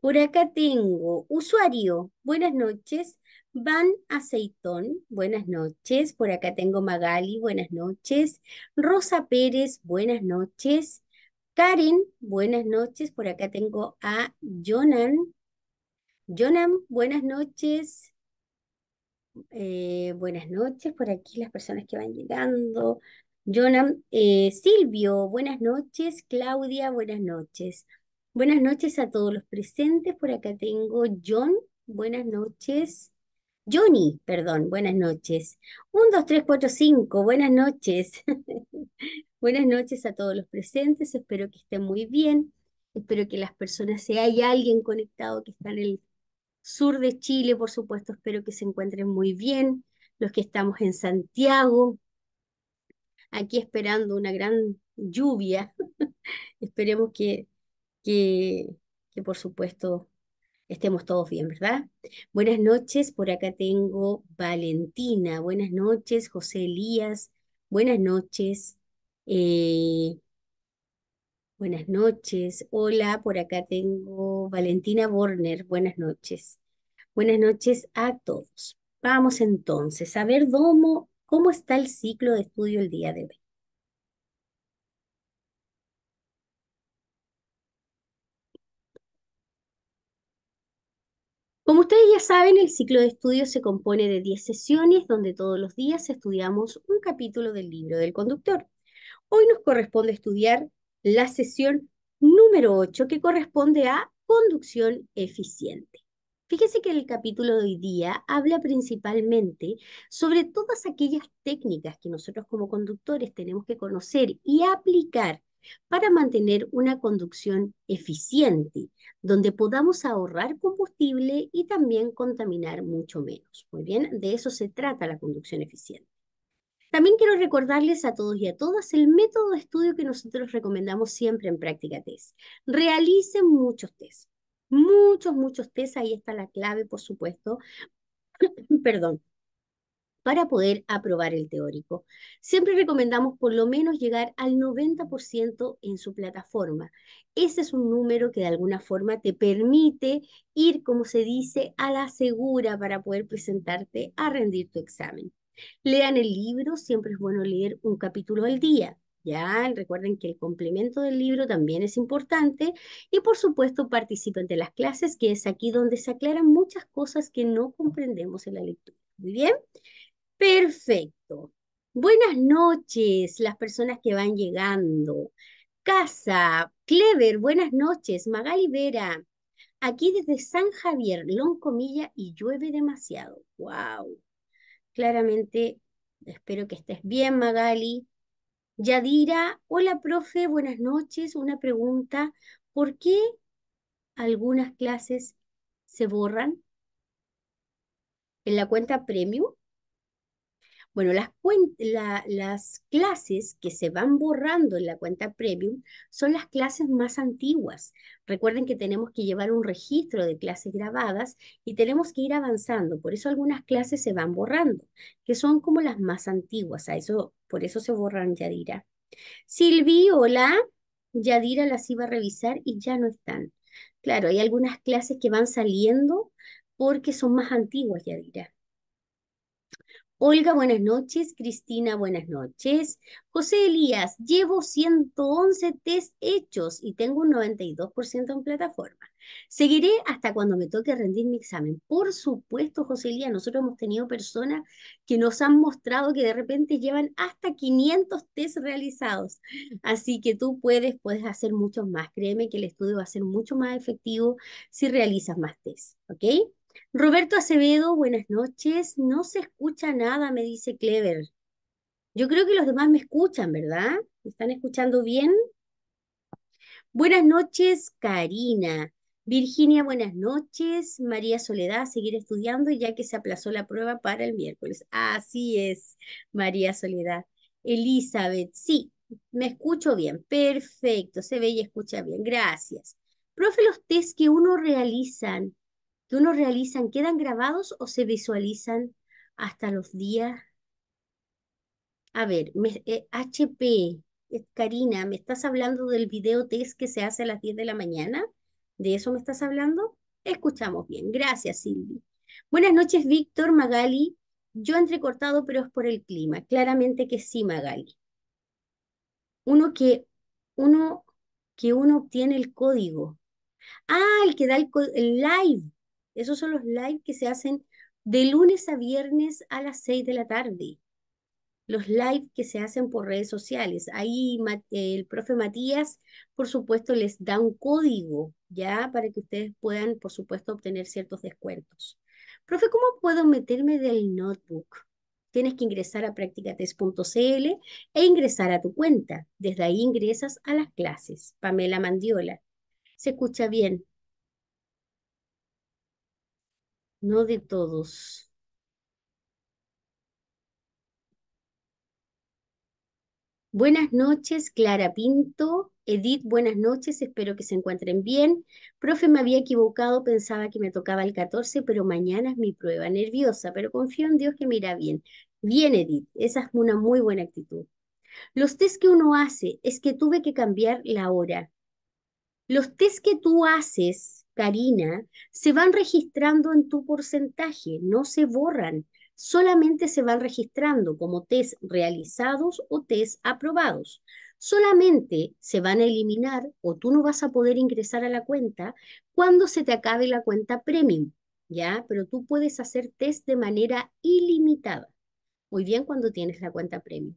Por acá tengo, usuario, buenas noches. Van Aceitón, buenas noches. Por acá tengo Magali, buenas noches. Rosa Pérez, buenas noches. Karen, buenas noches. Por acá tengo a Jonan. Jonan, buenas noches. Eh, buenas noches. Por aquí las personas que van llegando. Jonan, eh, Silvio, buenas noches. Claudia, buenas noches. Buenas noches a todos los presentes. Por acá tengo John. Buenas noches. Johnny, perdón, buenas noches. 1, 2, 3, 4, 5, buenas noches. buenas noches a todos los presentes. Espero que estén muy bien. Espero que las personas, si hay alguien conectado que está en el sur de Chile, por supuesto, espero que se encuentren muy bien. Los que estamos en Santiago, aquí esperando una gran lluvia. Esperemos que que, que por supuesto estemos todos bien, ¿verdad? Buenas noches, por acá tengo Valentina, buenas noches, José Elías, buenas noches, eh, buenas noches, hola, por acá tengo Valentina Borner, buenas noches, buenas noches a todos. Vamos entonces a ver, cómo está el ciclo de estudio el día de hoy. Como ustedes ya saben, el ciclo de estudio se compone de 10 sesiones donde todos los días estudiamos un capítulo del libro del conductor. Hoy nos corresponde estudiar la sesión número 8 que corresponde a conducción eficiente. Fíjense que el capítulo de hoy día habla principalmente sobre todas aquellas técnicas que nosotros como conductores tenemos que conocer y aplicar para mantener una conducción eficiente, donde podamos ahorrar combustible y también contaminar mucho menos. Muy bien, de eso se trata la conducción eficiente. También quiero recordarles a todos y a todas el método de estudio que nosotros recomendamos siempre en Práctica Test. Realicen muchos test, muchos, muchos test, ahí está la clave, por supuesto. Perdón, para poder aprobar el teórico. Siempre recomendamos por lo menos llegar al 90% en su plataforma. Ese es un número que de alguna forma te permite ir, como se dice, a la segura para poder presentarte a rendir tu examen. Lean el libro, siempre es bueno leer un capítulo al día. Ya recuerden que el complemento del libro también es importante y por supuesto participen de las clases, que es aquí donde se aclaran muchas cosas que no comprendemos en la lectura. Muy bien. Perfecto. Buenas noches, las personas que van llegando. Casa, Clever, buenas noches. Magali Vera, aquí desde San Javier, Loncomilla, y llueve demasiado. ¡Wow! Claramente, espero que estés bien, Magali. Yadira, hola, profe, buenas noches. Una pregunta, ¿por qué algunas clases se borran en la cuenta premium? Bueno, las, clases que se van borrando en la cuenta premium son las clases más antiguas. Recuerden que tenemos que llevar un registro de clases grabadas y tenemos que ir avanzando. Por eso algunas clases se van borrando, que son como las más antiguas. A eso, por eso se borran, Yadira. Silvi, hola. Yadira las iba a revisar y ya no están. Claro, hay algunas clases que van saliendo porque son más antiguas, Yadira. Olga, buenas noches. Cristina, buenas noches. José Elías, llevo 111 test hechos y tengo un 92% en plataforma. Seguiré hasta cuando me toque rendir mi examen. Por supuesto, José Elías, nosotros hemos tenido personas que nos han mostrado que de repente llevan hasta 500 test realizados. Así que tú puedes, puedes hacer muchos más. Créeme que el estudio va a ser mucho más efectivo si realizas más test, ¿ok? Roberto Acevedo, buenas noches. No se escucha nada, me dice Clever. Yo creo que los demás me escuchan, ¿verdad? ¿Me están escuchando bien? Buenas noches, Karina. Virginia, buenas noches. María Soledad, seguir estudiando ya que se aplazó la prueba para el miércoles. Así es, María Soledad. Elizabeth, sí, me escucho bien. Perfecto, se ve y escucha bien. Gracias. Profe, los test que uno realizan que uno realizan, ¿quedan grabados o se visualizan hasta los días? A ver, HP, eh, eh, Karina, ¿me estás hablando del video test que se hace a las 10 de la mañana? ¿De eso me estás hablando? Escuchamos bien. Gracias, Silvi. Buenas noches, Víctor, Magali. Yo entrecortado, pero es por el clima. Claramente que sí, Magali. Uno que uno que uno obtiene el código. Ah, el que da el, el live. Esos son los live que se hacen de lunes a viernes a las 6 de la tarde. Los live que se hacen por redes sociales. Ahí el profe Matías, por supuesto, les da un código, ¿ya? Para que ustedes puedan, por supuesto, obtener ciertos descuentos. Profe, ¿cómo puedo meterme del notebook? Tienes que ingresar a practicates.cl e ingresar a tu cuenta. Desde ahí ingresas a las clases. Pamela Mandiola. ¿Se escucha bien? no de todos. Buenas noches, Clara Pinto. Edith, buenas noches, espero que se encuentren bien. Profe, me había equivocado, pensaba que me tocaba el 14, pero mañana es mi prueba, nerviosa, pero confío en Dios que me irá bien. Bien, Edith, esa es una muy buena actitud. Los test que uno hace es que tuve que cambiar la hora. Los test que tú haces Karina, se van registrando en tu porcentaje, no se borran, solamente se van registrando como test realizados o test aprobados. Solamente se van a eliminar o tú no vas a poder ingresar a la cuenta cuando se te acabe la cuenta premium, ¿ya? Pero tú puedes hacer test de manera ilimitada. Muy bien cuando tienes la cuenta premium.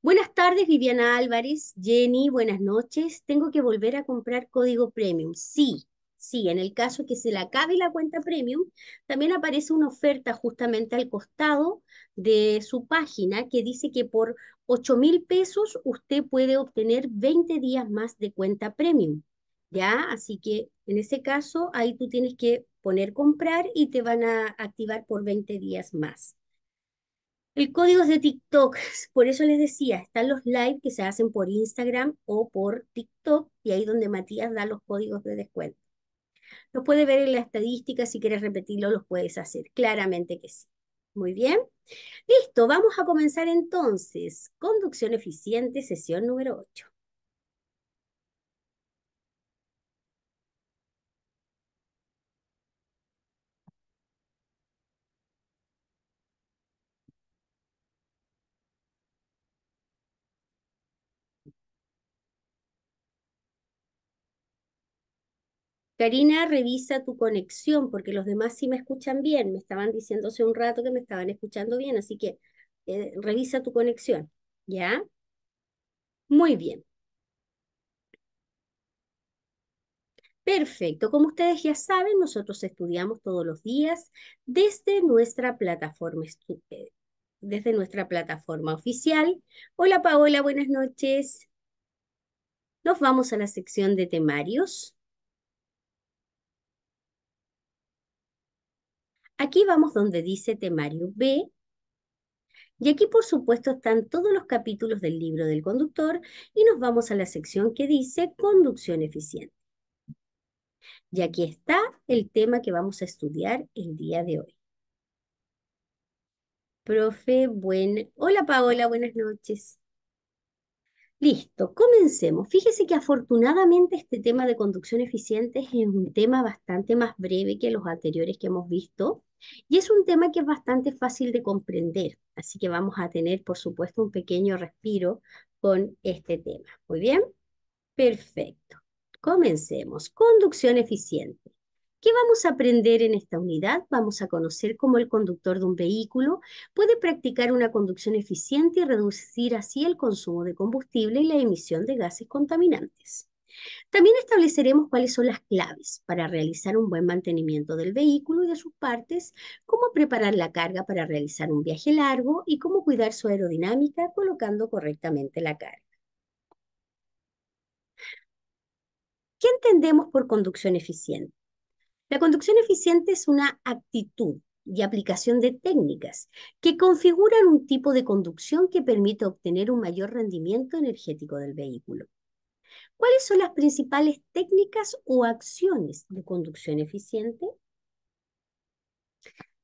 Buenas tardes, Viviana Álvarez, Jenny, buenas noches. Tengo que volver a comprar código premium. Sí, sí, en el caso que se le acabe la cuenta premium, también aparece una oferta justamente al costado de su página que dice que por 8 mil pesos usted puede obtener 20 días más de cuenta premium. ¿Ya? Así que en ese caso, ahí tú tienes que poner comprar y te van a activar por 20 días más. El código es de TikTok, por eso les decía, están los live que se hacen por Instagram o por TikTok, y ahí donde Matías da los códigos de descuento. Los puedes ver en la estadística, si quieres repetirlo, los puedes hacer, claramente que sí. Muy bien. Listo, vamos a comenzar entonces. Conducción eficiente, sesión número 8. Karina, revisa tu conexión, porque los demás sí me escuchan bien. Me estaban diciendo hace un rato que me estaban escuchando bien, así que eh, revisa tu conexión, ¿ya? Muy bien. Perfecto. Como ustedes ya saben, nosotros estudiamos todos los días desde nuestra plataforma, eh, desde nuestra plataforma oficial. Hola Paola, buenas noches. Nos vamos a la sección de temarios. Aquí vamos donde dice temario B. Y aquí, por supuesto, están todos los capítulos del libro del conductor y nos vamos a la sección que dice conducción eficiente. Y aquí está el tema que vamos a estudiar el día de hoy. Profe, buen... Hola Paola, buenas noches. Listo, comencemos. Fíjese que afortunadamente este tema de conducción eficiente es un tema bastante más breve que los anteriores que hemos visto. Y es un tema que es bastante fácil de comprender, así que vamos a tener, por supuesto, un pequeño respiro con este tema. Muy bien, perfecto. Comencemos. Conducción eficiente. ¿Qué vamos a aprender en esta unidad? Vamos a conocer cómo el conductor de un vehículo puede practicar una conducción eficiente y reducir así el consumo de combustible y la emisión de gases contaminantes. También estableceremos cuáles son las claves para realizar un buen mantenimiento del vehículo y de sus partes, cómo preparar la carga para realizar un viaje largo y cómo cuidar su aerodinámica colocando correctamente la carga. ¿Qué entendemos por conducción eficiente? La conducción eficiente es una actitud y aplicación de técnicas que configuran un tipo de conducción que permite obtener un mayor rendimiento energético del vehículo. ¿Cuáles son las principales técnicas o acciones de conducción eficiente?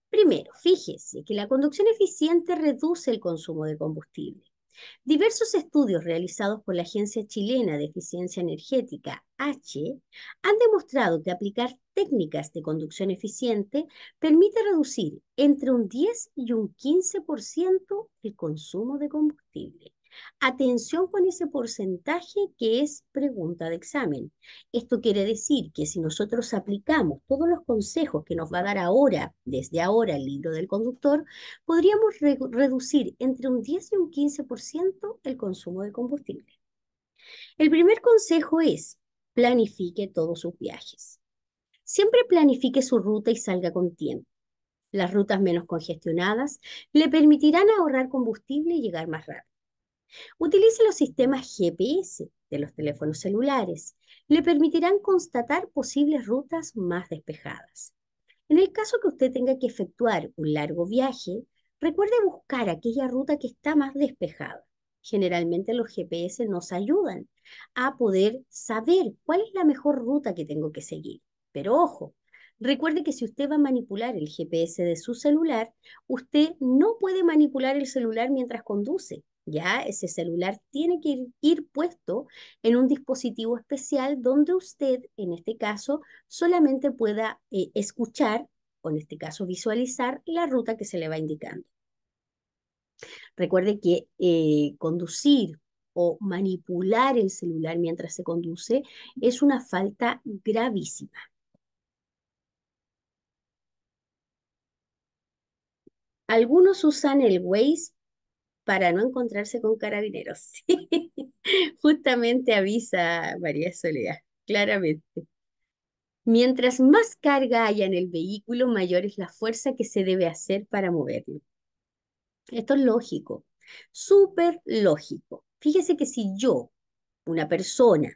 Primero, fíjese que la conducción eficiente reduce el consumo de combustible. Diversos estudios realizados por la Agencia Chilena de Eficiencia Energética, H, han demostrado que aplicar técnicas de conducción eficiente permite reducir entre un 10 y un 15% el consumo de combustible. Atención con ese porcentaje que es pregunta de examen. Esto quiere decir que si nosotros aplicamos todos los consejos que nos va a dar ahora, desde ahora el libro del conductor, podríamos reducir entre un 10 y un 15% el consumo de combustible. El primer consejo es planifique todos sus viajes. Siempre planifique su ruta y salga con tiempo. Las rutas menos congestionadas le permitirán ahorrar combustible y llegar más rápido. Utilice los sistemas GPS de los teléfonos celulares. Le permitirán constatar posibles rutas más despejadas. En el caso que usted tenga que efectuar un largo viaje, recuerde buscar aquella ruta que está más despejada. Generalmente los GPS nos ayudan a poder saber cuál es la mejor ruta que tengo que seguir. Pero ojo, Recuerde que si usted va a manipular el GPS de su celular, usted no puede manipular el celular mientras conduce. ¿ya? Ese celular tiene que ir, puesto en un dispositivo especial donde usted, en este caso, solamente pueda eh, escuchar, o en este caso visualizar, la ruta que se le va indicando. Recuerde que eh, conducir o manipular el celular mientras se conduce es una falta gravísima. Algunos usan el Waze para no encontrarse con carabineros. Justamente avisa María Soledad, claramente. Mientras más carga haya en el vehículo, mayor es la fuerza que se debe hacer para moverlo. Esto es lógico, súper lógico. Fíjese que si yo, una persona,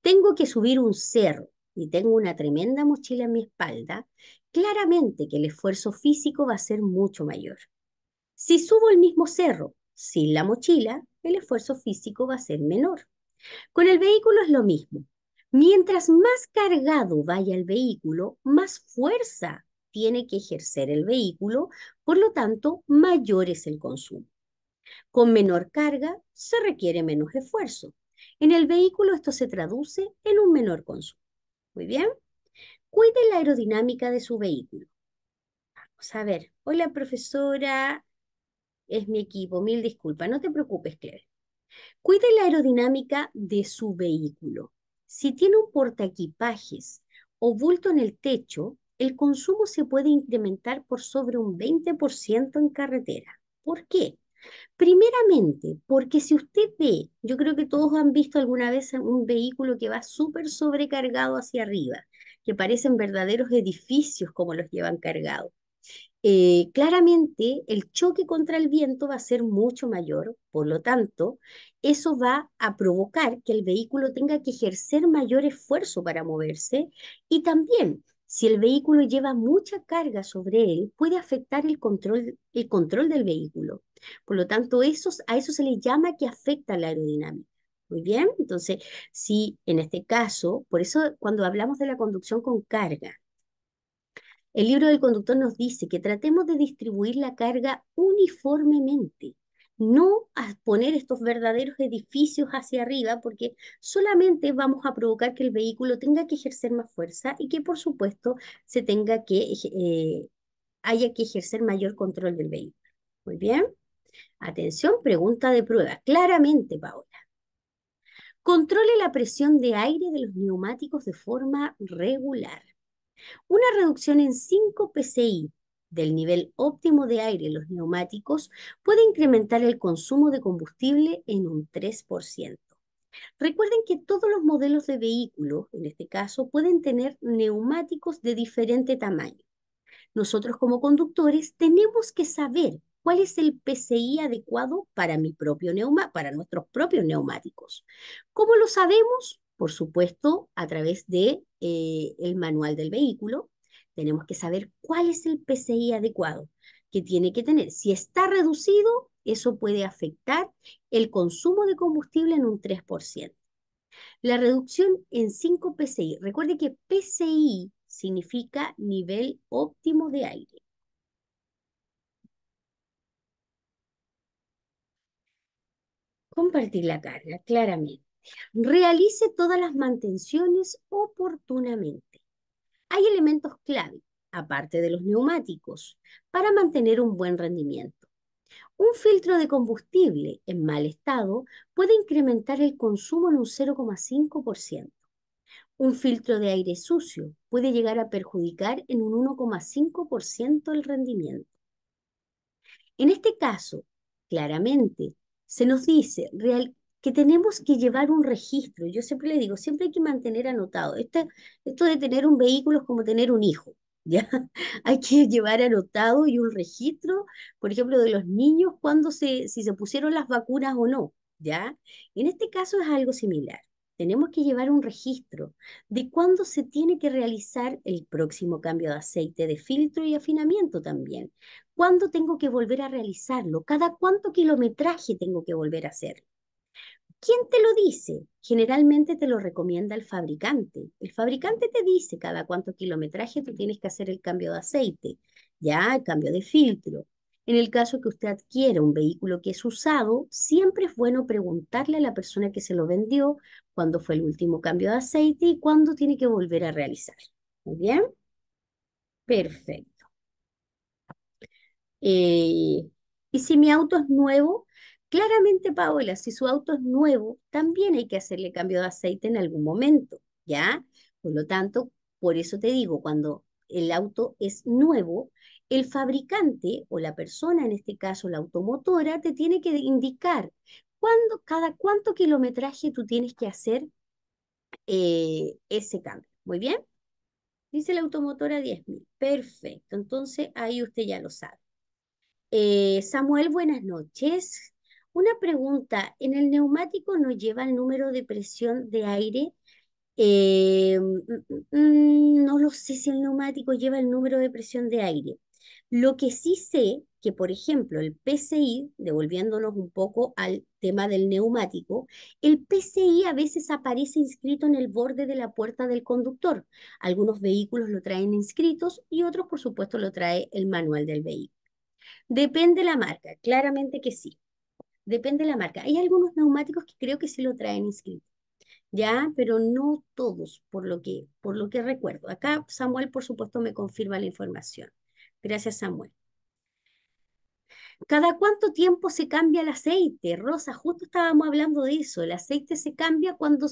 tengo que subir un cerro y tengo una tremenda mochila en mi espalda, claramente que el esfuerzo físico va a ser mucho mayor. Si subo el mismo cerro sin la mochila, el esfuerzo físico va a ser menor. Con el vehículo es lo mismo. Mientras más cargado vaya el vehículo, más fuerza tiene que ejercer el vehículo, por lo tanto, mayor es el consumo. Con menor carga se requiere menos esfuerzo. En el vehículo esto se traduce en un menor consumo. Muy bien. Cuide la aerodinámica de su vehículo. Vamos a ver. Hola, profesora es mi equipo, mil disculpas, no te preocupes, Claire. Cuide la aerodinámica de su vehículo. Si tiene un portaequipajes o bulto en el techo, el consumo se puede incrementar por sobre un 20% en carretera. ¿Por qué? Primeramente, porque si usted ve, yo creo que todos han visto alguna vez un vehículo que va súper sobrecargado hacia arriba, que parecen verdaderos edificios como los llevan cargados. Eh, claramente el choque contra el viento va a ser mucho mayor, por lo tanto, eso va a provocar que el vehículo tenga que ejercer mayor esfuerzo para moverse y también si el vehículo lleva mucha carga sobre él, puede afectar el control, el control del vehículo. Por lo tanto, a eso se le llama que afecta la aerodinámica. Muy bien, entonces, si en este caso, por eso cuando hablamos de la conducción con carga, el libro del conductor nos dice que tratemos de distribuir la carga uniformemente, no a poner estos verdaderos edificios hacia arriba, porque solamente vamos a provocar que el vehículo tenga que ejercer más fuerza y que, por supuesto, se tenga que, eh, haya que ejercer mayor control del vehículo. Muy bien. Atención, pregunta de prueba. Claramente, Paola. Controle la presión de aire de los neumáticos de forma regular. Una reducción en 5 PCI del nivel óptimo de aire en los neumáticos puede incrementar el consumo de combustible en un 3%. Recuerden que todos los modelos de vehículos, en este caso, pueden tener neumáticos de diferente tamaño. Nosotros como conductores tenemos que saber cuál es el PCI adecuado para, mi propio neuma para nuestros propios neumáticos. ¿Cómo lo sabemos? por supuesto, a través de, eh, el manual del vehículo, tenemos que saber cuál es el PCI adecuado que tiene que tener. Si está reducido, eso puede afectar el consumo de combustible en un 3%. La reducción en 5 PCI. Recuerde que PCI significa nivel óptimo de aire. Compartir la carga, claramente. Realice todas las mantenciones oportunamente. Hay elementos clave, aparte de los neumáticos, para mantener un buen rendimiento. Un filtro de combustible en mal estado puede incrementar el consumo en un 0,5%. Un filtro de aire sucio puede llegar a perjudicar en un 1,5% el rendimiento. En este caso, claramente, se nos dice real, que tenemos que llevar un registro. Yo siempre le digo, siempre hay que mantener anotado. Este, esto de tener un vehículo es como tener un hijo. ¿ya? Hay que llevar anotado y un registro, por ejemplo, de los niños cuando se, si se pusieron las vacunas o no. ¿ya? En este caso es algo similar. Tenemos que llevar un registro de cuándo se tiene que realizar el próximo cambio de aceite de filtro y afinamiento también. ¿Cuándo tengo que volver a realizarlo? ¿Cada cuánto kilometraje tengo que volver a hacerlo? ¿Quién te lo dice? Generalmente te lo recomienda el fabricante. El fabricante te dice cada cuánto kilometraje tú tienes que hacer el cambio de aceite, ya el cambio de filtro. En el caso que usted adquiera un vehículo que es usado, siempre es bueno preguntarle a la persona que se lo vendió cuándo fue el último cambio de aceite y cuándo tiene que volver a realizar. ¿Muy bien? Perfecto. Eh, y si mi auto es nuevo, Claramente, Paola, si su auto es nuevo, también hay que hacerle cambio de aceite en algún momento, ¿ya? Por lo tanto, por eso te digo, cuando el auto es nuevo, el fabricante o la persona, en este caso la automotora, te tiene que indicar cuándo, cada cuánto kilometraje tú tienes que hacer eh, ese cambio. Muy bien. Dice la automotora 10.000. Perfecto. Entonces ahí usted ya lo sabe. Eh, Samuel, buenas noches. Una pregunta, ¿en el neumático no lleva el número de presión de aire? Eh, mm, mm, mm, no lo sé si el neumático lleva el número de presión de aire. Lo que sí sé que, por ejemplo, el PCI, devolviéndonos un poco al tema del neumático, el PCI a veces aparece inscrito en el borde de la puerta del conductor. Algunos vehículos lo traen inscritos y otros, por supuesto, lo trae el manual del vehículo. Depende la marca, claramente que sí depende de la marca. Hay algunos neumáticos que creo que se lo traen inscrito, ya, pero no todos, por lo que, por lo que recuerdo. Acá Samuel, por supuesto, me confirma la información. Gracias, Samuel. ¿Cada cuánto tiempo se cambia el aceite? Rosa, justo estábamos hablando de eso. El aceite se cambia cuando,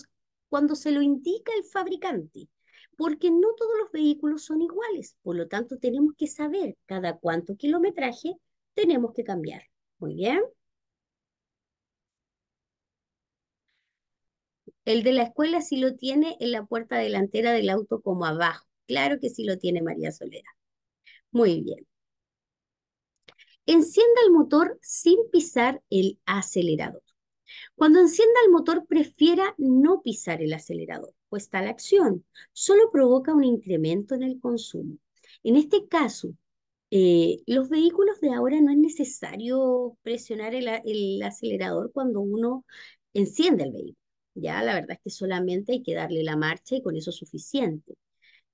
cuando se lo indica el fabricante, porque no todos los vehículos son iguales. Por lo tanto, tenemos que saber cada cuánto kilometraje tenemos que cambiar. Muy bien. El de la escuela sí lo tiene en la puerta delantera del auto como abajo. Claro que sí lo tiene María Soledad. Muy bien. Encienda el motor sin pisar el acelerador. Cuando encienda el motor, prefiera no pisar el acelerador, pues la acción solo provoca un incremento en el consumo. En este caso, eh, los vehículos de ahora no es necesario presionar el acelerador cuando uno enciende el vehículo. Ya, la verdad es que solamente hay que darle la marcha y con eso es suficiente.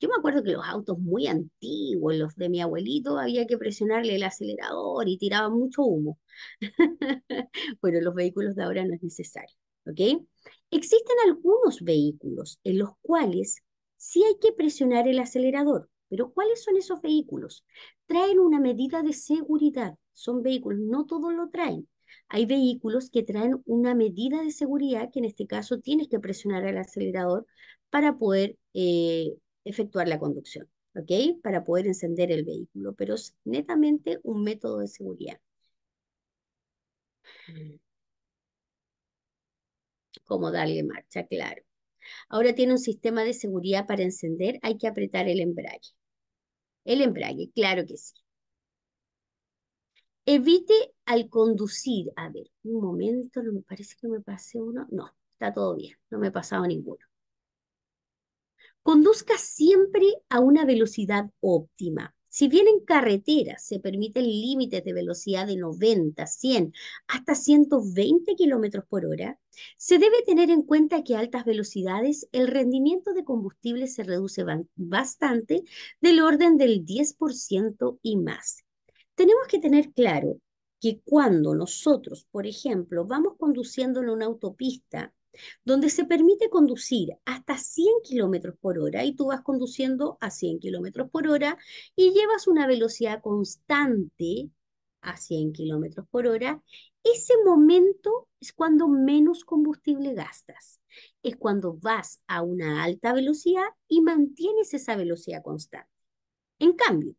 Yo me acuerdo que los autos muy antiguos, los de mi abuelito, había que presionarle el acelerador y tiraba mucho humo. bueno, los vehículos de ahora no es necesario, ¿ok? Existen algunos vehículos en los cuales sí hay que presionar el acelerador, pero ¿cuáles son esos vehículos? Traen una medida de seguridad, son vehículos, no todos lo traen hay vehículos que traen una medida de seguridad que en este caso tienes que presionar el acelerador para poder eh, efectuar la conducción, ¿ok? Para poder encender el vehículo, pero es netamente un método de seguridad. Como darle marcha, claro. Ahora tiene un sistema de seguridad para encender, hay que apretar el embrague. El embrague, claro que sí. Evite al conducir, a ver, un momento, no me parece que me pase uno, no, está todo bien, no me he pasado ninguno. Conduzca siempre a una velocidad óptima. Si bien en carretera se permiten límites de velocidad de 90, 100, hasta 120 kilómetros por hora, se debe tener en cuenta que a altas velocidades el rendimiento de combustible se reduce bastante del orden del 10% y más. Tenemos que tener claro que cuando nosotros, por ejemplo, vamos conduciendo en una autopista donde se permite conducir hasta 100 kilómetros por hora y tú vas conduciendo a 100 kilómetros por hora y llevas una velocidad constante a 100 kilómetros por hora, ese momento es cuando menos combustible gastas, es cuando vas a una alta velocidad y mantienes esa velocidad constante. En cambio,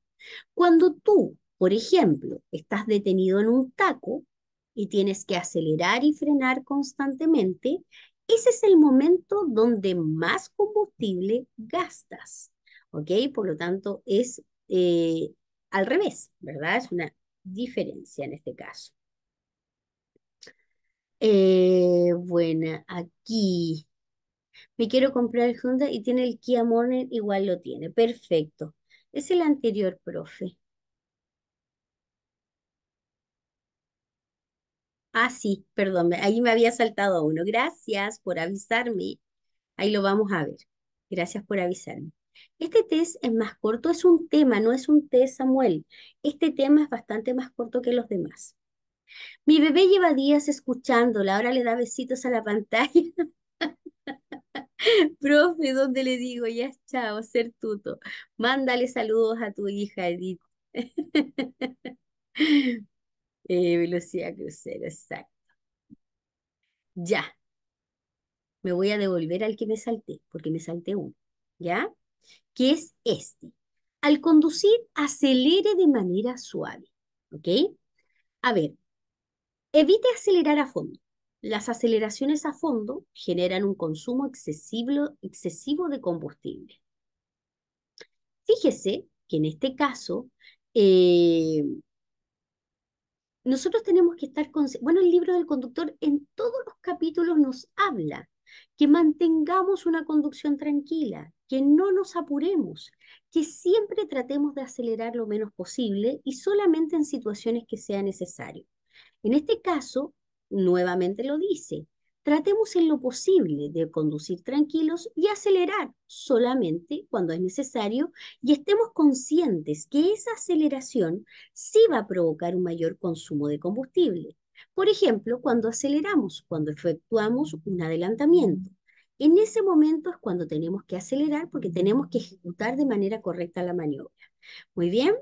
cuando tú por ejemplo, estás detenido en un taco y tienes que acelerar y frenar constantemente. Ese es el momento donde más combustible gastas, ¿ok? Por lo tanto, es eh, al revés, ¿verdad? Es una diferencia en este caso. Eh, bueno, aquí me quiero comprar el Hyundai y tiene el Kia Morning, igual lo tiene. Perfecto. Es el anterior, profe. Ah, sí, perdón, ahí me había saltado uno. Gracias por avisarme. Ahí lo vamos a ver. Gracias por avisarme. Este test es más corto, es un tema, no es un test, Samuel. Este tema es bastante más corto que los demás. Mi bebé lleva días escuchándola, ahora le da besitos a la pantalla. Profe, ¿dónde le digo? Ya chao, ser tuto. Mándale saludos a tu hija, Edith. Eh, velocidad crucero, exacto. Ya. Me voy a devolver al que me salté, porque me salté uno, ¿ya? Que es este. Al conducir, acelere de manera suave, ¿ok? A ver, evite acelerar a fondo. Las aceleraciones a fondo generan un consumo excesivo, excesivo de combustible. Fíjese que en este caso, eh, nosotros tenemos que estar con... Bueno, el libro del conductor en todos los capítulos nos habla que mantengamos una conducción tranquila, que no nos apuremos, que siempre tratemos de acelerar lo menos posible y solamente en situaciones que sea necesario. En este caso, nuevamente lo dice, tratemos en lo posible de conducir tranquilos y acelerar solamente cuando es necesario y estemos conscientes que esa aceleración sí va a provocar un mayor consumo de combustible. Por ejemplo, cuando aceleramos, cuando efectuamos un adelantamiento. En ese momento es cuando tenemos que acelerar porque tenemos que ejecutar de manera correcta la maniobra. Muy bien,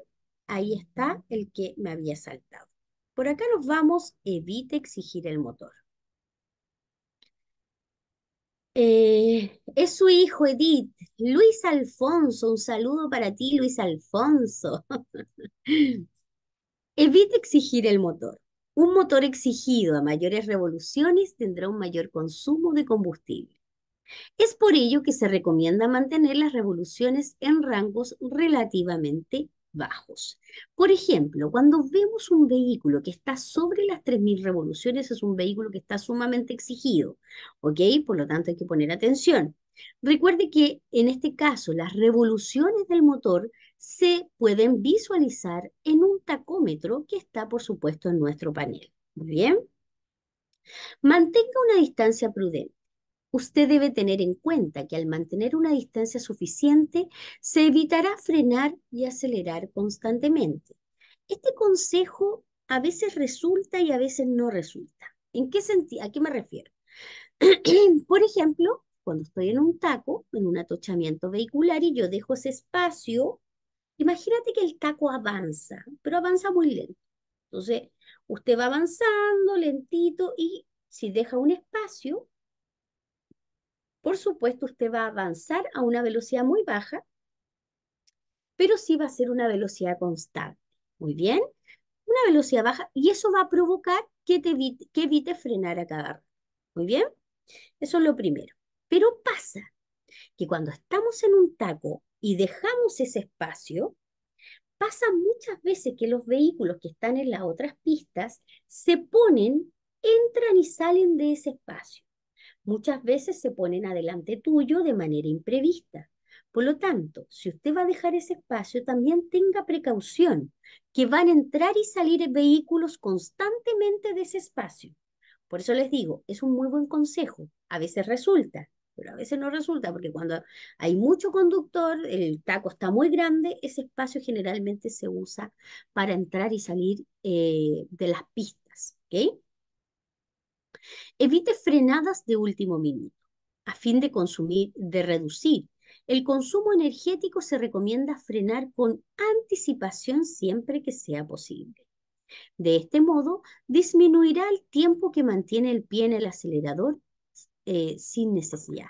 ahí está el que me había saltado. Por acá nos vamos, evite exigir el motor. Eh, es su hijo Edith. Luis Alfonso, un saludo para ti, Luis Alfonso. Evite exigir el motor. Un motor exigido a mayores revoluciones tendrá un mayor consumo de combustible. Es por ello que se recomienda mantener las revoluciones en rangos relativamente bajos. Por ejemplo, cuando vemos un vehículo que está sobre las 3.000 revoluciones, es un vehículo que está sumamente exigido, ¿ok? Por lo tanto, hay que poner atención. Recuerde que en este caso las revoluciones del motor se pueden visualizar en un tacómetro que está, por supuesto, en nuestro panel. Muy bien. Mantenga una distancia prudente. Usted debe tener en cuenta que al mantener una distancia suficiente, se evitará frenar y acelerar constantemente. Este consejo a veces resulta y a veces no resulta. ¿En qué sentido? ¿A qué me refiero? Por ejemplo, cuando estoy en un taco, en un atochamiento vehicular y yo dejo ese espacio, imagínate que el taco avanza, pero avanza muy lento. Entonces, usted va avanzando lentito y si deja un espacio, por supuesto usted va a avanzar a una velocidad muy baja, pero sí va a ser una velocidad constante. Muy bien, una velocidad baja y eso va a provocar que, te evite, que frenar a cada Muy bien, eso es lo primero. Pero pasa que cuando estamos en un taco y dejamos ese espacio, pasa muchas veces que los vehículos que están en las otras pistas se ponen, entran y salen de ese espacio muchas veces se ponen adelante tuyo de manera imprevista. Por lo tanto, si usted va a dejar ese espacio, también tenga precaución, que van a entrar y salir vehículos constantemente de ese espacio. Por eso les digo, es un muy buen consejo. A veces resulta, pero a veces no resulta, porque cuando hay mucho conductor, el taco está muy grande, ese espacio generalmente se usa para entrar y salir eh, de las pistas. ¿okay? Evite frenadas de último minuto. A fin de consumir, de reducir el consumo energético se recomienda frenar con anticipación siempre que sea posible. De este modo, disminuirá el tiempo que mantiene el pie en el acelerador eh, sin necesidad.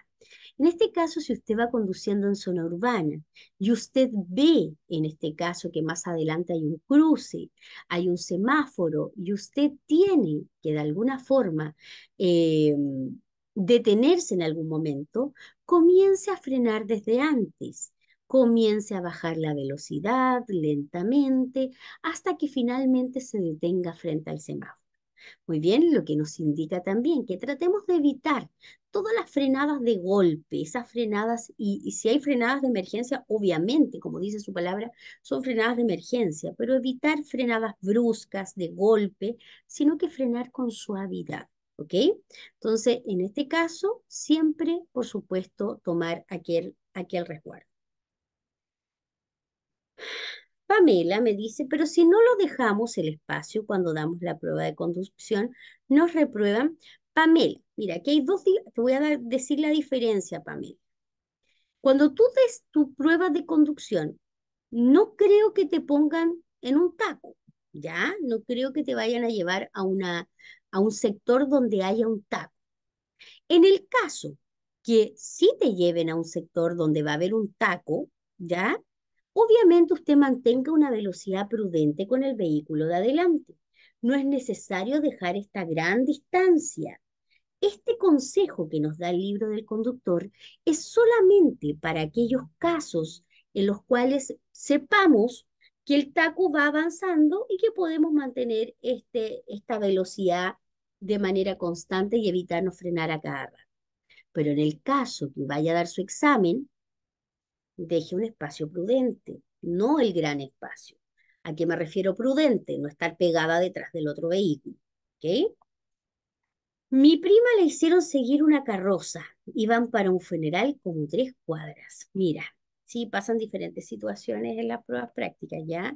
En este caso, si usted va conduciendo en zona urbana y usted ve, en este caso, que más adelante hay un cruce, hay un semáforo y usted tiene que de alguna forma em, detenerse en algún momento, comience a frenar desde antes comience a bajar la velocidad lentamente hasta que finalmente se detenga frente al semáforo. Muy bien, lo que nos indica también que tratemos de evitar todas las frenadas de golpe, esas frenadas, y, si hay frenadas de emergencia, obviamente, como dice su palabra, son frenadas de emergencia, pero evitar frenadas bruscas de golpe, sino que frenar con suavidad. ¿Ok? Entonces, en este caso, siempre, por supuesto, tomar aquel, aquel resguardo. Pamela me dice, pero si no lo dejamos el espacio cuando damos la prueba de conducción, nos reprueban. Pamela, mira, aquí hay dos, te voy a decir la diferencia, Pamela. Cuando tú des tu prueba de conducción, no creo que te pongan en un taco, ¿ya? No creo que te vayan a llevar a, una, a un sector donde haya un taco. En el caso que sí te lleven a un sector donde va a haber un taco, ¿ya? Obviamente usted mantenga una velocidad prudente con el vehículo de adelante. No es necesario dejar esta gran distancia. Este consejo que nos da el libro del conductor es solamente para aquellos casos en los cuales sepamos que el taco va avanzando y que podemos mantener este, esta velocidad de manera constante y evitarnos frenar a cada Pero en el caso que vaya a dar su examen, deje un espacio prudente, no el gran espacio. ¿A qué me refiero prudente? No estar pegada detrás del otro vehículo. ¿Ok? Mi prima le hicieron seguir una carroza. Iban para un funeral como tres cuadras. Mira, sí, pasan diferentes situaciones en las pruebas prácticas, ¿ya?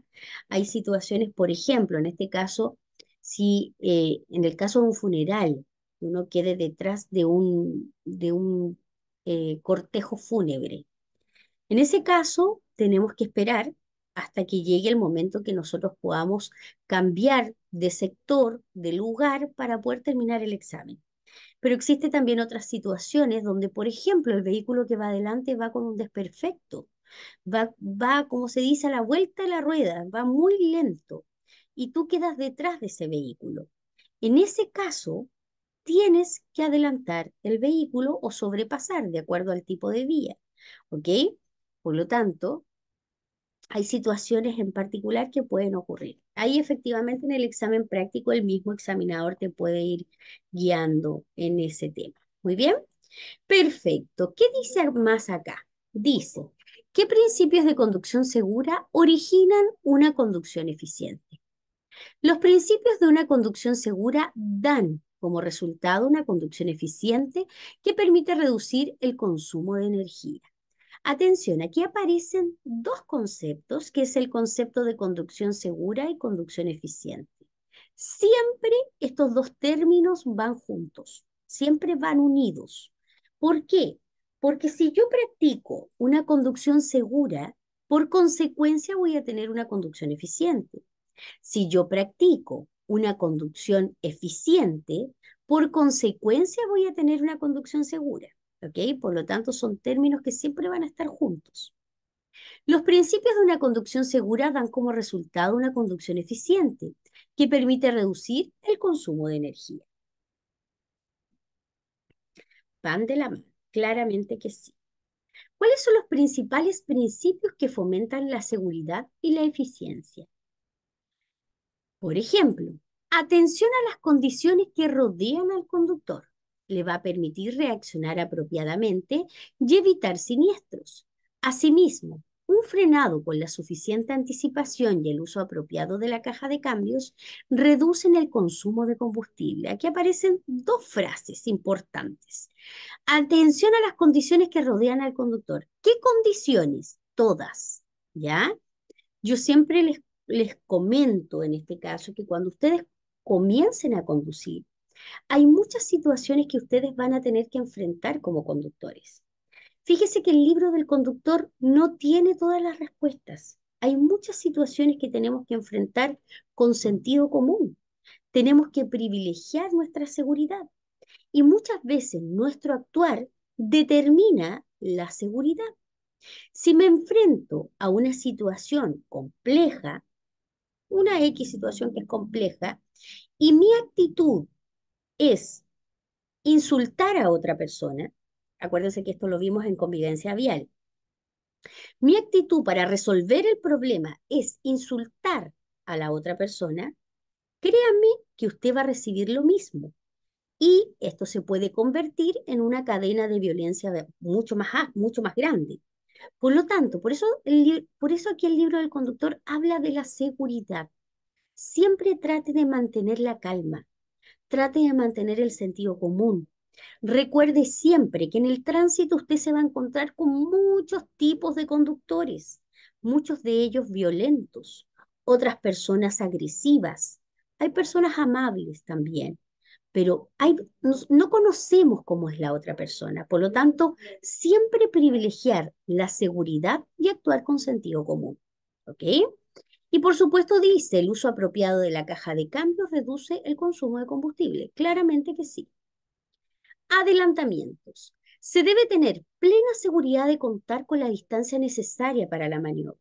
Hay situaciones, por ejemplo, en este caso, si eh, en el caso de un funeral uno quede detrás de un, de un eh, cortejo fúnebre, en ese caso, tenemos que esperar hasta que llegue el momento que nosotros podamos cambiar de sector, de lugar, para poder terminar el examen. Pero existe también otras situaciones donde, por ejemplo, el vehículo que va adelante va con un desperfecto, va, va como se dice, a la vuelta de la rueda, va muy lento, y tú quedas detrás de ese vehículo. En ese caso, tienes que adelantar el vehículo o sobrepasar de acuerdo al tipo de vía, ¿ok? Por lo tanto, hay situaciones en particular que pueden ocurrir. Ahí efectivamente en el examen práctico el mismo examinador te puede ir guiando en ese tema. Muy bien, perfecto. ¿Qué dice más acá? Dice, ¿qué principios de conducción segura originan una conducción eficiente? Los principios de una conducción segura dan como resultado una conducción eficiente que permite reducir el consumo de energía. Atención, aquí aparecen dos conceptos, que es el concepto de conducción segura y conducción eficiente. Siempre estos dos términos van juntos, siempre van unidos. ¿Por qué? Porque si yo practico una conducción segura, por consecuencia voy a tener una conducción eficiente. Si yo practico una conducción eficiente, por consecuencia voy a tener una conducción segura. Por lo tanto, son términos que siempre van a estar juntos. Los principios de una conducción segura dan como resultado una conducción eficiente, que permite reducir el consumo de energía. Van de la mano, claramente que sí. ¿Cuáles son los principales principios que fomentan la seguridad y la eficiencia? Por ejemplo, atención a las condiciones que rodean al conductor le va a permitir reaccionar apropiadamente y evitar siniestros. Asimismo, un frenado con la suficiente anticipación y el uso apropiado de la caja de cambios reducen el consumo de combustible. Aquí aparecen dos frases importantes. Atención a las condiciones que rodean al conductor. ¿Qué condiciones? Todas, ¿ya? Yo siempre les, les comento en este caso que cuando ustedes comiencen a conducir, hay muchas situaciones que ustedes van a tener que enfrentar como conductores. Fíjese que el libro del conductor no tiene todas las respuestas. Hay muchas situaciones que tenemos que enfrentar con sentido común. Tenemos que privilegiar nuestra seguridad. Y muchas veces nuestro actuar determina la seguridad. Si me enfrento a una situación compleja, una X situación que es compleja, y mi actitud es insultar a otra persona, acuérdense que esto lo vimos en convivencia vial, mi actitud para resolver el problema es insultar a la otra persona, créanme que usted va a recibir lo mismo. Y esto se puede convertir en una cadena de violencia mucho más, mucho más grande. Por lo tanto, por eso, por eso aquí el libro del conductor habla de la seguridad. Siempre trate de mantener la calma. Trate de mantener el sentido común. Recuerde siempre que en el tránsito usted se va a encontrar con muchos tipos de conductores, muchos de ellos violentos, otras personas agresivas, hay personas amables también, pero no conocemos cómo es la otra persona. Por lo tanto, siempre privilegiar la seguridad y actuar con sentido común. ¿Ok? Y por supuesto dice, el uso apropiado de la caja de cambios reduce el consumo de combustible. Claramente que sí. Adelantamientos. Se debe tener plena seguridad de contar con la distancia necesaria para la maniobra.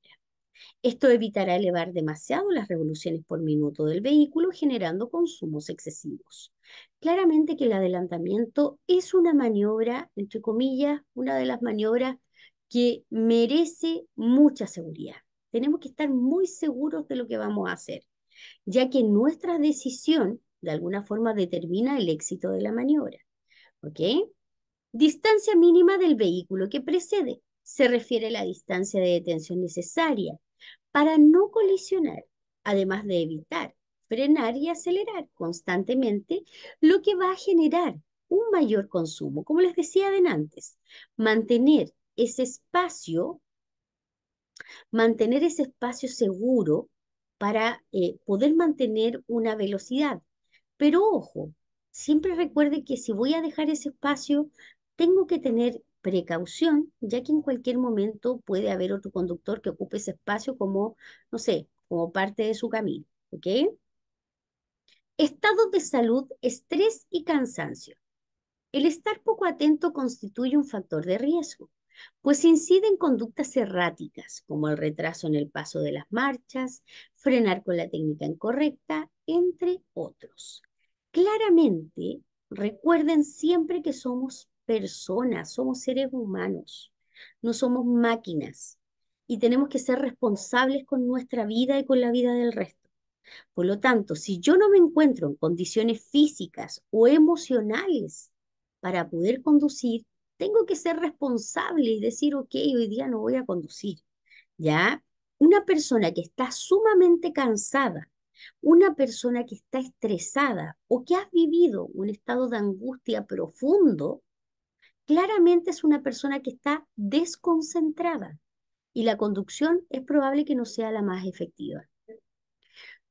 Esto evitará elevar demasiado las revoluciones por minuto del vehículo generando consumos excesivos. Claramente que el adelantamiento es una maniobra, entre comillas, una de las maniobras que merece mucha seguridad tenemos que estar muy seguros de lo que vamos a hacer, ya que nuestra decisión de alguna forma determina el éxito de la maniobra. ¿Ok? Distancia mínima del vehículo que precede. Se refiere a la distancia de detención necesaria para no colisionar, además de evitar, frenar y acelerar constantemente, lo que va a generar un mayor consumo. Como les decía antes, mantener ese espacio mantener ese espacio seguro para eh, poder mantener una velocidad. Pero ojo, siempre recuerde que si voy a dejar ese espacio, tengo que tener precaución, ya que en cualquier momento puede haber otro conductor que ocupe ese espacio como, no sé, como parte de su camino. ¿Ok? Estado de salud, estrés y cansancio. El estar poco atento constituye un factor de riesgo pues inciden conductas erráticas, como el retraso en el paso de las marchas, frenar con la técnica incorrecta, entre otros. Claramente, recuerden siempre que somos personas, somos seres humanos, no somos máquinas y tenemos que ser responsables con nuestra vida y con la vida del resto. Por lo tanto, si yo no me encuentro en condiciones físicas o emocionales para poder conducir, tengo que ser responsable y decir, ok, hoy día no voy a conducir, ¿ya? Una persona que está sumamente cansada, una persona que está estresada o que ha vivido un estado de angustia profundo, claramente es una persona que está desconcentrada y la conducción es probable que no sea la más efectiva.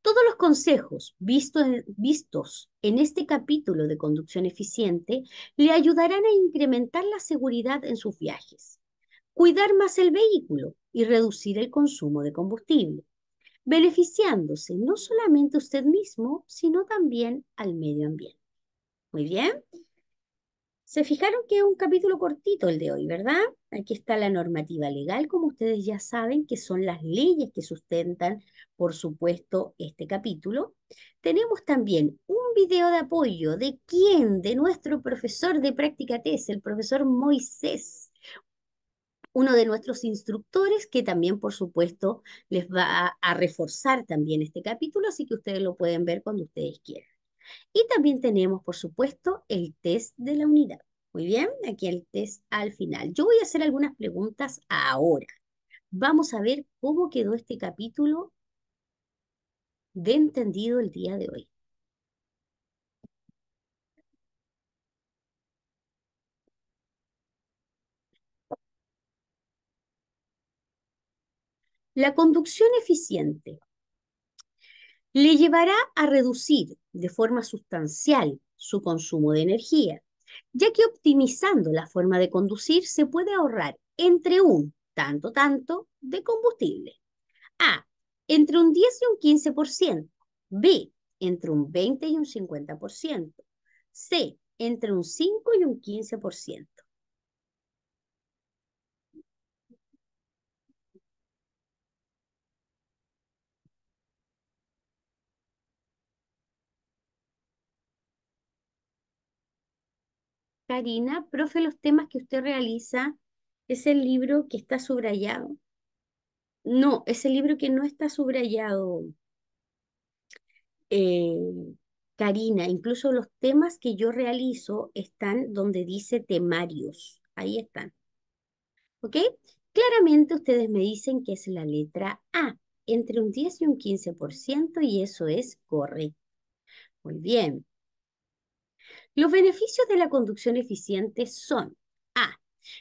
Todos los consejos vistos, en este capítulo de conducción eficiente le ayudarán a incrementar la seguridad en sus viajes, cuidar más el vehículo y reducir el consumo de combustible, beneficiándose no solamente usted mismo, sino también al medio ambiente. Muy bien. Se fijaron que es un capítulo cortito el de hoy, ¿verdad? Aquí está la normativa legal, como ustedes ya saben, que son las leyes que sustentan, por supuesto, este capítulo. Tenemos también un video de apoyo de quién, de nuestro profesor de práctica TES, el profesor Moisés, uno de nuestros instructores que también, por supuesto, les va a reforzar también este capítulo, así que ustedes lo pueden ver cuando ustedes quieran. Y también tenemos, por supuesto, el test de la unidad. Muy bien, aquí el test al final. Yo voy a hacer algunas preguntas ahora. Vamos a ver cómo quedó este capítulo de entendido el día de hoy. La conducción eficiente le llevará a reducir de forma sustancial su consumo de energía, ya que optimizando la forma de conducir se puede ahorrar entre un tanto tanto de combustible. A, entre un 10 y un 15%. B, entre un 20 y un 50%. C, entre un 5 y un 15%. Karina, profe, los temas que usted realiza es el libro que está subrayado. No, es el libro que no está subrayado, eh, Karina. Incluso los temas que yo realizo están donde dice temarios. Ahí están. ¿Ok? Claramente ustedes me dicen que es la letra A, entre un 10 y un 15%, y eso es correcto. Muy bien. Los beneficios de la conducción eficiente son A.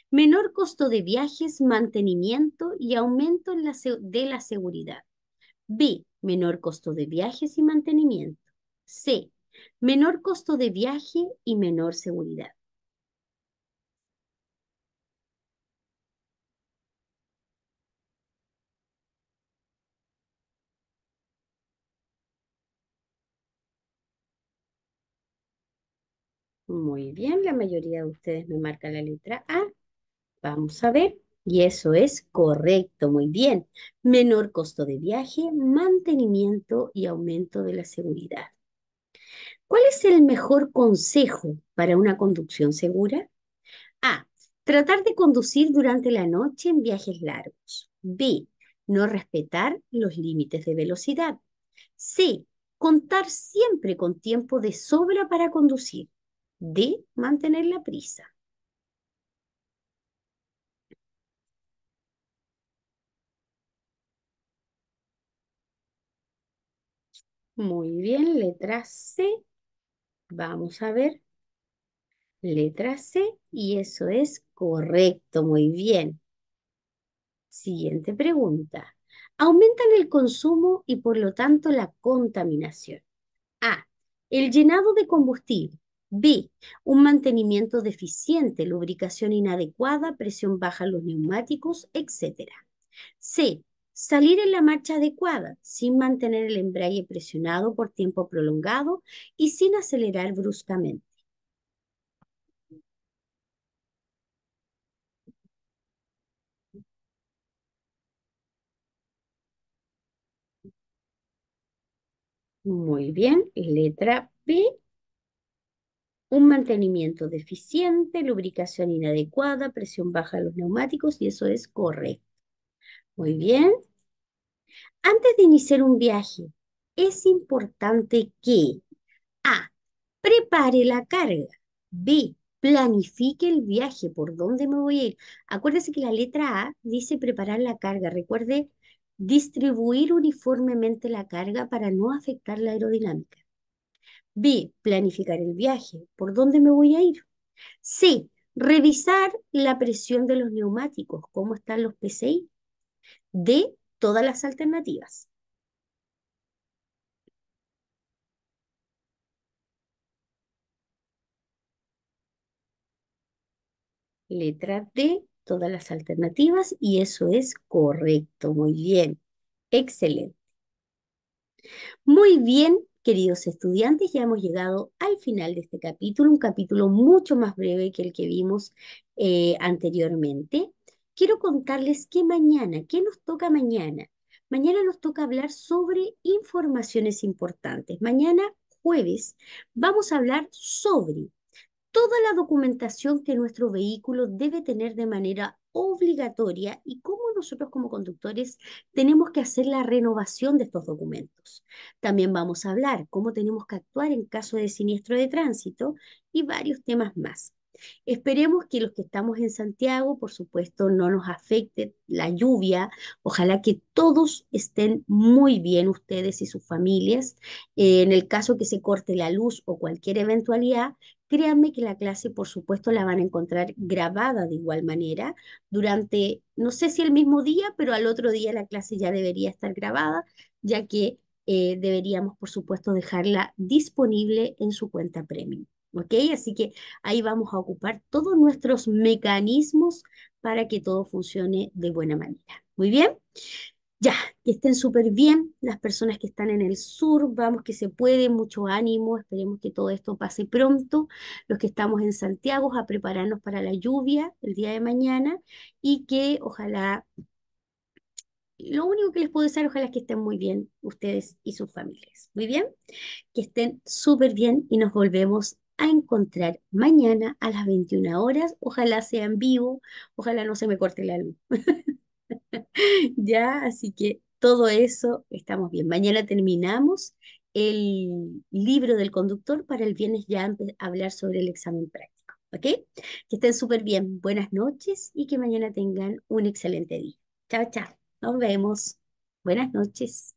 Menor costo de viajes, mantenimiento y aumento de la seguridad. B. Menor costo de viajes y mantenimiento. C. Menor costo de viaje y menor seguridad. bien, la mayoría de ustedes me marca la letra A. Vamos a ver. Y eso es correcto, muy bien. Menor costo de viaje, mantenimiento y aumento de la seguridad. ¿Cuál es el mejor consejo para una conducción segura? A. Tratar de conducir durante la noche en viajes largos. B. No respetar los límites de velocidad. C. Contar siempre con tiempo de sobra para conducir de mantener la prisa. Muy bien, letra C. Vamos a ver. Letra C y eso es correcto, muy bien. Siguiente pregunta. Aumentan el consumo y por lo tanto la contaminación. A. El llenado de combustible B. Un mantenimiento deficiente, lubricación inadecuada, presión baja en los neumáticos, etc. C. Salir en la marcha adecuada, sin mantener el embrague presionado por tiempo prolongado y sin acelerar bruscamente. Muy bien, letra B un mantenimiento deficiente, lubricación inadecuada, presión baja de los neumáticos y eso es correcto. Muy bien. Antes de iniciar un viaje, es importante que A. Prepare la carga. B. Planifique el viaje, por dónde me voy a ir. Acuérdese que la letra A dice preparar la carga. Recuerde distribuir uniformemente la carga para no afectar la aerodinámica. B. Planificar el viaje. ¿Por dónde me voy a ir? C. Revisar la presión de los neumáticos. ¿Cómo están los PCI? D. Todas las alternativas. Letra D. Todas las alternativas. Y eso es correcto. Muy bien. Excelente. Muy bien, Queridos estudiantes, ya hemos llegado al final de este capítulo, un capítulo mucho más breve que el que vimos eh, anteriormente. Quiero contarles que mañana, ¿qué nos toca mañana? Mañana nos toca hablar sobre informaciones importantes. Mañana, jueves, vamos a hablar sobre toda la documentación que nuestro vehículo debe tener de manera obligatoria y cómo nosotros como conductores tenemos que hacer la renovación de estos documentos. También vamos a hablar cómo tenemos que actuar en caso de siniestro de tránsito y varios temas más. Esperemos que los que estamos en Santiago, por supuesto, no nos afecte la lluvia. Ojalá que todos estén muy bien, ustedes y sus familias. Eh, en el caso que se corte la luz o cualquier eventualidad, Créanme que la clase, por supuesto, la van a encontrar grabada de igual manera durante, no sé si el mismo día, pero al otro día la clase ya debería estar grabada, ya que eh, deberíamos, por supuesto, dejarla disponible en su cuenta premium. ¿Ok? Así que ahí vamos a ocupar todos nuestros mecanismos para que todo funcione de buena manera. Muy bien. Ya, que estén súper bien las personas que están en el sur, vamos que se puede, mucho ánimo, esperemos que todo esto pase pronto, los que estamos en Santiago a prepararnos para la lluvia el día de mañana y que ojalá, lo único que les puedo decir ojalá que estén muy bien ustedes y sus familias. Muy bien, que estén súper bien y nos volvemos a encontrar mañana a las 21 horas, ojalá sea en vivo, ojalá no se me corte la luz. ya, así que todo eso estamos bien. Mañana terminamos el libro del conductor para el viernes ya hablar sobre el examen práctico. ¿Ok? Que estén súper bien. Buenas noches y que mañana tengan un excelente día. Chao, chao. Nos vemos. Buenas noches.